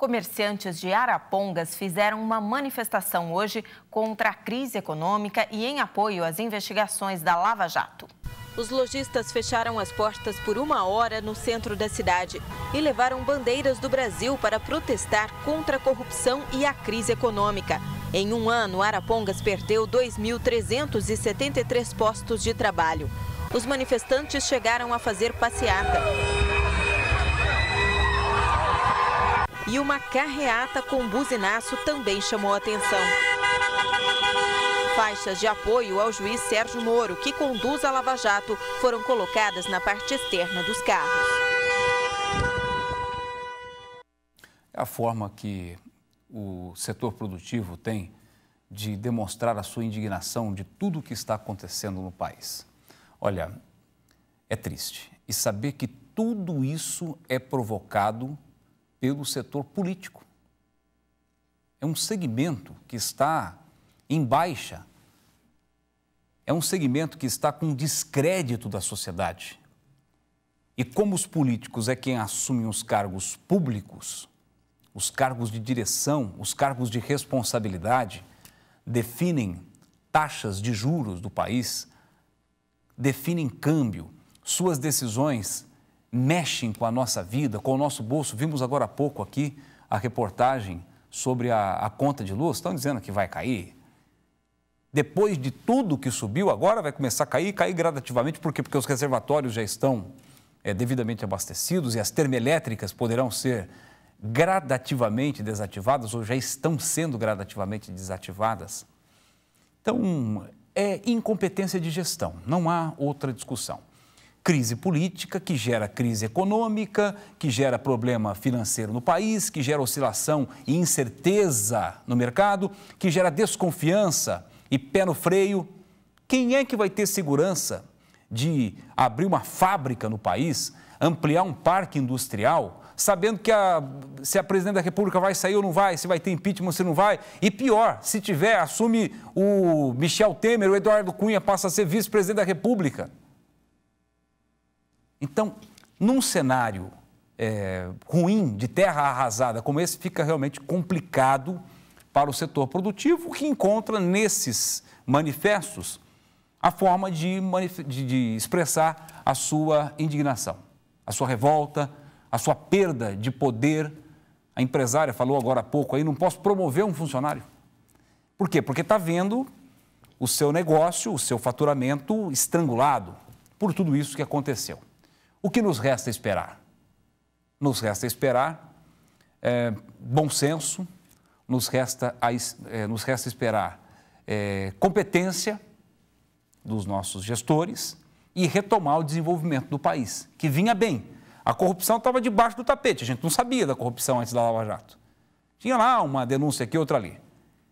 Comerciantes de Arapongas fizeram uma manifestação hoje contra a crise econômica e em apoio às investigações da Lava Jato. Os lojistas fecharam as portas por uma hora no centro da cidade e levaram bandeiras do Brasil para protestar contra a corrupção e a crise econômica. Em um ano, Arapongas perdeu 2.373 postos de trabalho. Os manifestantes chegaram a fazer passeata. e uma carreata com buzinaço também chamou atenção. Faixas de apoio ao juiz Sérgio Moro, que conduz a Lava Jato, foram colocadas na parte externa dos carros. É a forma que o setor produtivo tem de demonstrar a sua indignação de tudo o que está acontecendo no país. Olha, é triste. E saber que tudo isso é provocado pelo setor político. É um segmento que está em baixa. É um segmento que está com descrédito da sociedade. E como os políticos é quem assumem os cargos públicos, os cargos de direção, os cargos de responsabilidade, definem taxas de juros do país, definem câmbio, suas decisões mexem com a nossa vida, com o nosso bolso. Vimos agora há pouco aqui a reportagem sobre a, a conta de luz. Estão dizendo que vai cair. Depois de tudo que subiu, agora vai começar a cair, cair gradativamente, por quê? Porque os reservatórios já estão é, devidamente abastecidos e as termoelétricas poderão ser gradativamente desativadas ou já estão sendo gradativamente desativadas. Então, é incompetência de gestão, não há outra discussão crise política, que gera crise econômica, que gera problema financeiro no país, que gera oscilação e incerteza no mercado, que gera desconfiança e pé no freio. Quem é que vai ter segurança de abrir uma fábrica no país, ampliar um parque industrial, sabendo que a, se a presidente da República vai sair ou não vai, se vai ter impeachment ou se não vai, e pior, se tiver, assume o Michel Temer, o Eduardo Cunha passa a ser vice-presidente da República. Então, num cenário é, ruim, de terra arrasada como esse, fica realmente complicado para o setor produtivo, que encontra nesses manifestos a forma de, de, de expressar a sua indignação, a sua revolta, a sua perda de poder. A empresária falou agora há pouco aí, não posso promover um funcionário. Por quê? Porque está vendo o seu negócio, o seu faturamento estrangulado por tudo isso que aconteceu. O que nos resta esperar? Nos resta esperar é, bom senso, nos resta, a, é, nos resta esperar é, competência dos nossos gestores e retomar o desenvolvimento do país, que vinha bem. A corrupção estava debaixo do tapete, a gente não sabia da corrupção antes da Lava Jato. Tinha lá uma denúncia aqui, outra ali.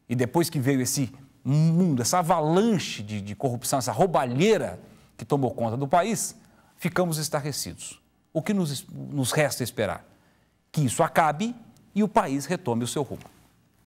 E depois que veio esse mundo, essa avalanche de, de corrupção, essa roubalheira que tomou conta do país, ficamos estarrecidos. O que nos, nos resta esperar? Que isso acabe e o país retome o seu rumo.